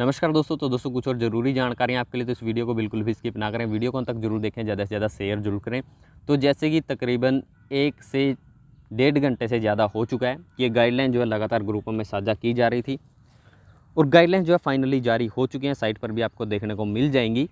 नमस्कार दोस्तों तो दोस्तों कुछ और जरूरी जानकारियाँ आपके लिए तो इस वीडियो को बिल्कुल भी स्किप ना करें वीडियो को अंत तक जरूर देखें ज़्यादा से ज़्यादा शेयर जरूर करें तो जैसे कि तकरीबन एक से डेढ़ घंटे से ज़्यादा हो चुका है ये गाइडलाइन जो है लगातार ग्रुपों में साझा की जा रही थी और गाइडलाइन जो है फाइनली जारी हो चुकी हैं साइट पर भी आपको देखने को मिल जाएंगी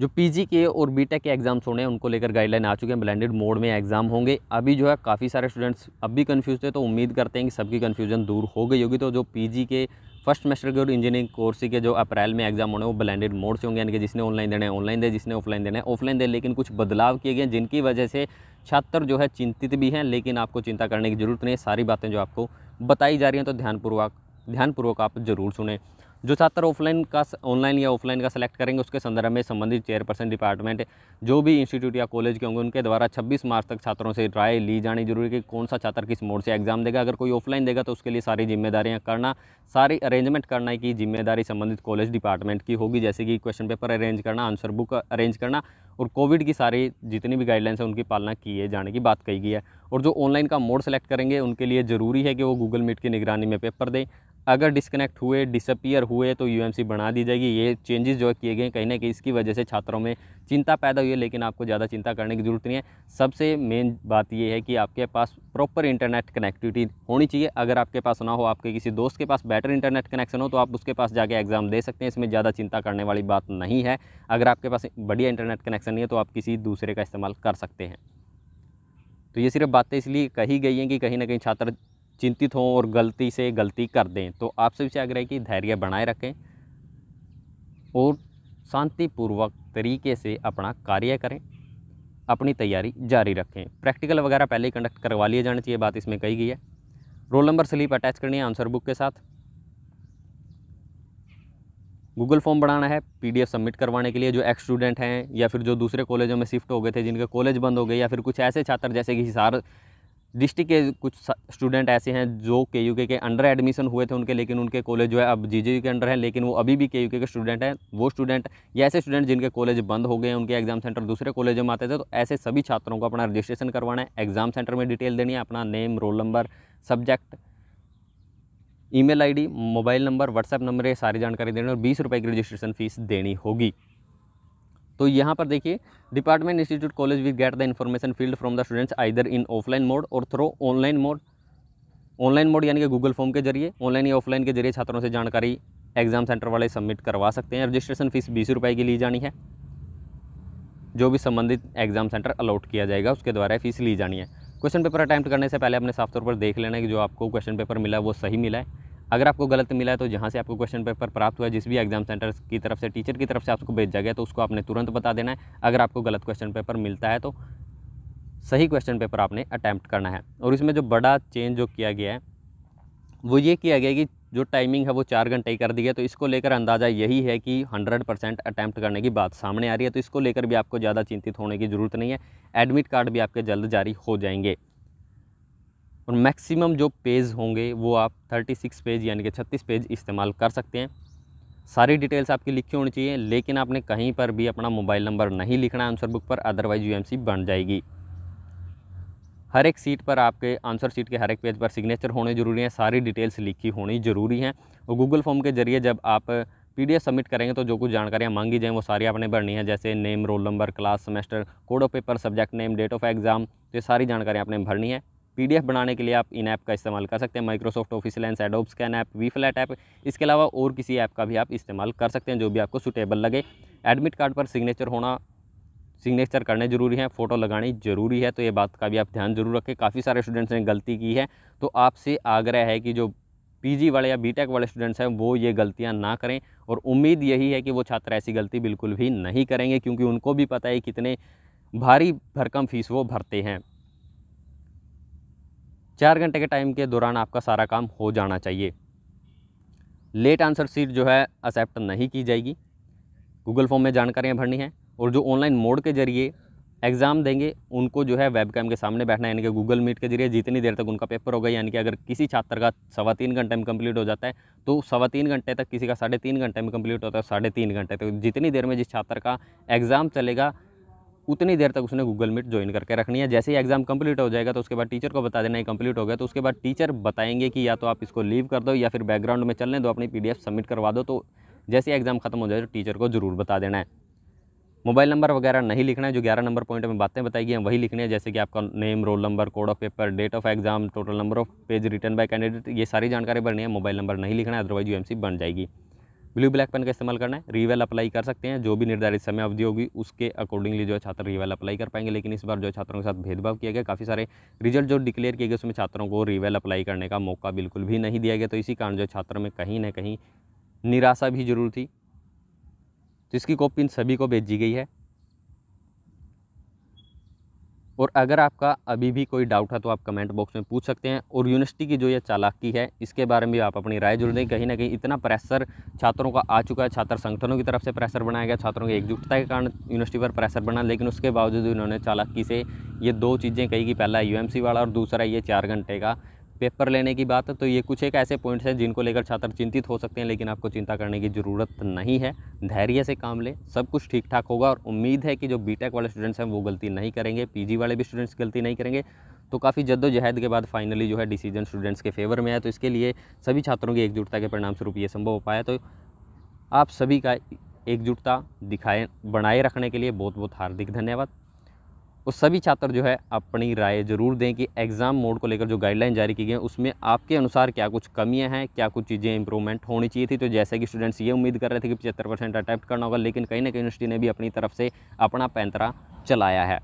जो पीजी के और बी के एग्ज़ाम्स होने हैं उनको लेकर गाइडलाइन आ चुके हैं ब्लेंडेड मोड में एग्ज़ाम होंगे अभी जो है काफ़ी सारे स्टूडेंट्स अब भी कन्फ्यूज़ थे तो उम्मीद करते हैं कि सबकी कन्फ्यूज़न दूर हो गई होगी तो जो पी के फर्स्ट सेमेस्टर के और इंजीनियरिंग कोर्स के जो अप्रैल में एग्जाम होने वो ब्लेंडेड मोड से होंगे यानी कि जिसने ऑनलाइन देना है ऑनलाइन दे जिसने ऑफलाइन देना है ऑफलाइन दे लेकिन कुछ बदलाव किए गए जिनकी वजह से छात्र जो है चिंतित भी हैं लेकिन आपको चिंता करने की जरूरत नहीं है सारी बातें जो आपको बताई जा रही हैं तो ध्यानपूर्वक ध्यानपूर्वक आप जरूर सुने जो छात्र ऑफलाइन का ऑनलाइन या ऑफलाइन का सेलेक्ट करेंगे उसके संदर्भ में संबंधित चेयरपर्सन डिपार्टमेंट जो भी इंस्टीट्यूट या कॉलेज के होंगे उनके द्वारा 26 मार्च तक छात्रों से राय ली जानी जरूरी है कि कौन सा छात्र किस मोड से एग्जाम देगा अगर कोई ऑफलाइन देगा तो उसके लिए सारी जिम्मेदारियाँ करना सारी अरेंजमेंट करना की जिम्मेदारी संबंधित कॉलेज डिपार्टमेंट की होगी जैसे कि क्वेश्चन पेपर अरेंज करना आंसर बुक अरेंज करना और कोविड की सारी जितनी भी गाइडलाइंस है उनकी पालना किए जाने की बात कही गई है और जो ऑनलाइन का मोड सेलेक्ट करेंगे उनके लिए ज़रूरी है कि वो गूगल मीट की निगरानी में पेपर दें अगर डिस्कनेक्ट हुए डिसअपियर हुए तो यूएमसी बढ़ा दी जाएगी ये चेंजेस जो किए गए कहीं ना कहीं इसकी वजह से छात्रों में चिंता पैदा हुई है लेकिन आपको ज़्यादा चिंता करने की ज़रूरत नहीं है सबसे मेन बात यह है कि आपके पास प्रॉपर इंटरनेट कनेक्टिविटी होनी चाहिए अगर आपके पास ना हो आपके किसी दोस्त के पास बेटर इंटरनेट कनेक्शन हो तो आप उसके पास जाके एग्ज़ाम दे सकते हैं इसमें ज़्यादा चिंता करने वाली बात नहीं है अगर आपके पास बढ़िया इंटरनेट कनेक्शन नहीं है तो आप किसी दूसरे का इस्तेमाल कर सकते हैं तो ये सिर्फ बातें इसलिए कही गई हैं कि कहीं ना कहीं छात्र चिंतित हों और गलती से गलती कर दें तो आप सभी से आग्रह कि धैर्य बनाए रखें और शांतिपूर्वक तरीके से अपना कार्य करें अपनी तैयारी जारी रखें प्रैक्टिकल वगैरह पहले ही कंडक्ट करवा लिए जाना चाहिए बात इसमें कही गई है रोल नंबर स्लिप अटैच करनी है आंसर बुक के साथ गूगल फॉर्म बनाना है पीडीएफ सबमिट करवाने के लिए जो एक्स स्टूडेंट हैं या फिर जो दूसरे कॉलेजों में शिफ्ट हो गए थे जिनके कॉलेज बंद हो गए या फिर कुछ ऐसे छात्र जैसे कि हिसार डिस्ट्रिक्ट के कुछ स्टूडेंट ऐसे हैं जो के यू के अंडर एडमिशन हुए थे उनके लेकिन उनके कॉलेज जो है अब जी के अंडर है लेकिन वो अभी भी के यू के स्टूडेंट हैं वो स्टूडेंट या ऐसे स्टूडेंट जिनके कॉलेज बंद हो गए उनके एग्जाम सेंटर दूसरे कॉलेज में आते थे तो ऐसे सभी छात्रों को अपना रजिस्ट्रेशन करवाना है एग्जाम सेंटर में डिटेल देनी है अपना name roll number subject email ID mobile number WhatsApp number ये सारी जानकारी देनी और बीस रुपए की रजिस्ट्रेशन फीस देनी होगी तो यहाँ पर देखिए department institute college will get the information filled from the students either in offline mode और through online mode online mode यानी कि गूगल फॉर्म के जरिए ऑनलाइन या ऑफलाइन के जरिए छात्रों से जानकारी एग्जाम सेंटर वाले सबमिट करवा सकते हैं रजिस्ट्रेशन फीस बीस रुपए की ली जानी है जो भी संबंधित एग्जाम सेंटर अलॉट किया जाएगा उसके द्वारा फीस ली जानी है क्वेश्चन पेपर अटैम्प्ट करने से पहले अपने साफ तौर पर देख लेना है कि जो आपको क्वेश्चन पेपर मिला वो सही मिला है अगर आपको गलत मिला है तो जहाँ से आपको क्वेश्चन पेपर प्राप्त हुआ है जिस भी एग्जाम सेंटर की तरफ से टीचर की तरफ से आपको भेजा गया तो उसको आपने तुरंत बता देना है अगर आपको गलत क्वेश्चन पेपर मिलता है तो सही क्वेश्चन पेपर आपने अटैम्प्ट करना है और इसमें जो बड़ा चेंज जो किया गया है वो ये किया गया कि जो टाइमिंग है वो चार घंटे ही कर दी है तो इसको लेकर अंदाज़ा यही है कि 100 परसेंट अटैम्प्ट करने की बात सामने आ रही है तो इसको लेकर भी आपको ज़्यादा चिंतित होने की ज़रूरत नहीं है एडमिट कार्ड भी आपके जल्द जारी हो जाएंगे और मैक्सिमम जो पेज होंगे वो आप 36 पेज यानी कि 36 पेज इस्तेमाल कर सकते हैं सारी डिटेल्स आपकी लिखी होनी चाहिए लेकिन आपने कहीं पर भी अपना मोबाइल नंबर नहीं लिखना आंसर बुक पर अदरवाइज़ यू बन जाएगी हर एक सीट पर आपके आंसर सीट के हर एक पेज पर सिग्नेचर होने ज़रूरी हैं सारी डिटेल्स लिखी होनी ज़रूरी हैं और गूगल फॉर्म के ज़रिए जब आप पीडीएफ सबमिट करेंगे तो जो कुछ जानकारियाँ मांगी जाएँ वो सारी आपने भरनी है जैसे name roll number class semester code of paper subject name date of exam तो ये सारी जानकारी आपने भरनी है पीडीएफ बनाने के लिए आप इन ऐप का इस्तेमाल कर सकते हैं Microsoft Office Lens Adobe Scan app vFlat app इसके अलावा और किसी ऐप का भी आप इस्तेमाल कर सकते हैं जो भी आपको सुटेबल लगे एडमिट कार्ड पर सिग्नेचर होना सिग्नेचर करने ज़रूरी हैं फ़ोटो लगानी ज़रूरी है तो ये बात का भी आप ध्यान जरूर रखें काफ़ी सारे स्टूडेंट्स ने गलती की है तो आपसे आग्रह है कि जो पीजी वाले या बीटेक वाले स्टूडेंट्स हैं वो ये गलतियां ना करें और उम्मीद यही है कि वो छात्र ऐसी गलती बिल्कुल भी नहीं करेंगे क्योंकि उनको भी पता है कितने भारी भरकम फीस वो भरते हैं चार घंटे के टाइम के दौरान आपका सारा काम हो जाना चाहिए लेट आंसर सीट जो है एक्सेप्ट नहीं की जाएगी गूगल फॉर्म में जानकारियाँ भरनी है और जो ऑनलाइन मोड के जरिए एग्ज़ाम देंगे उनको जो है वेबकैम के सामने बैठना यानी कि गूगल मीट के जरिए जितनी देर तक उनका पेपर होगा यानी कि अगर किसी छात्र का सवा तीन घंटे में कंप्लीट हो जाता है तो सवा तीन घंटे तक किसी का साढ़े तीन घंटे में कंप्लीट होता है साढ़े तीन घंटे तक जितनी देर में जिस छात्र का एग्ज़ाम चलेगा उतनी देर तक उसने गूगल मीट ज्वाइन करके रखनी है जैसे ही एग्ज़ाम कंप्लीट हो जाएगा तो उसके बाद टीचर को बता देना है कंप्लीट हो गया तो उसके बाद टीचर बताएंगे कि या तो आप इसको लीव कर दो या फिर बैकग्राउंड में चलने दो अपनी पी सबमिट करवा दो तो जैसे एग्ज़ाम खत्म हो जाए तो टीचर को ज़रूर बता देना है मोबाइल नंबर वगैरह नहीं लिखना है जो ग्यारह नंबर पॉइंट में बातें बताई गई हैं वही लिखनी है जैसे कि आपका name roll number code of paper date of exam total number of page written by candidate ये सारी जानकारी भरनी है मोबाइल नंबर नहीं लिखना है अदरवाइज यू बन जाएगी ब्लू ब्लैक पेन का इस्तेमाल करना है रीवेल अप्लाई कर सकते हैं जो भी निर्धारित समय अवधि होगी उसके अकॉर्डिंगली जो है छात्र रीवेल अप्लाई कर पाएंगे लेकिन इस बार जो छात्रों के साथ भेदभाव किया गया काफ़ी सारे रिजल्ट जो डिक्लेयर किए गए उसमें छात्रों को रीवेल अप्लाई करने का मौका बिल्कुल भी नहीं दिया गया तो इसी कारण जो छात्रों में कहीं ना कहीं निराशा भी जरूर थी तो इसकी कॉपी इन सभी को भेजी गई है और अगर आपका अभी भी कोई डाउट है तो आप कमेंट बॉक्स में पूछ सकते हैं और यूनिवर्सिटी की जो ये चालाकी है इसके बारे में भी आप अपनी राय जुड़ दें कहीं ना कहीं इतना प्रेशर छात्रों का आ चुका है छात्र संगठनों की तरफ से प्रेशर बनाया गया छात्रों की एकजुटता के कारण यूनिवर्सिटी पर प्रेशर बना लेकिन उसके बावजूद उन्होंने चालाकी से ये दो चीज़ें कही कि पहला यू वाला और दूसरा ये चार घंटे का पेपर लेने की बात है तो ये कुछ एक ऐसे पॉइंट्स हैं जिनको लेकर छात्र चिंतित हो सकते हैं लेकिन आपको चिंता करने की ज़रूरत नहीं है धैर्य से काम लें सब कुछ ठीक ठाक होगा और उम्मीद है कि जो बीटेक वाले स्टूडेंट्स हैं वो गलती नहीं करेंगे पीजी वाले भी स्टूडेंट्स गलती नहीं करेंगे तो काफ़ी जद्दोजहद के बाद फाइनली जो है डिसीजन स्टूडेंट्स के फेवर में आया तो इसके लिए सभी छात्रों की एकजुटता के परिणाम स्वरूप ये संभव हो पाया तो आप सभी का एकजुटता दिखाए बनाए रखने के लिए बहुत बहुत हार्दिक धन्यवाद तो सभी छात्र जो है अपनी राय ज़रूर दें कि एग्ज़ाम मोड को लेकर जो गाइडलाइन जारी की गई है उसमें आपके अनुसार क्या कुछ कमियां हैं क्या कुछ चीज़ें इंप्रूवमेंट होनी चाहिए थी तो जैसे कि स्टूडेंट्स ये उम्मीद कर रहे थे कि पचहत्तर परसेंट अटैप्ट करना होगा लेकिन कहीं ना कहीं यूनिवर्सिटी ने भी अपनी तरफ से अपना पैंतरा चलाया है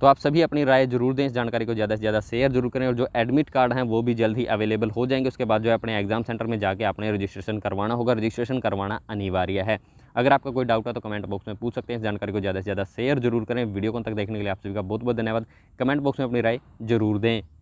तो आप सभी अपनी राय जरूर दें इस जानकारी को ज़्यादा से ज़्यादा शेयर जरूर करें और जो एडमिट कार्ड हैं वो भी जल्द ही अवेलेबल हो जाएंगे उसके बाद जो है अपने एग्जाम सेंटर में जाके आपने रजिस्ट्रेशन करवाना होगा रजिस्ट्रेशन करवाना अनिवार्य है अगर आपका कोई डाउट है तो कमेंट बॉक्स में पूछ सकते हैं इस जानकारी को ज़्यादा से ज़्यादा शेयर जरूर करें वीडियो को तक देखने के लिए आप सभी का बहुत बहुत धन्यवाद कमेंट बॉक्स में अपनी राय जरूर दें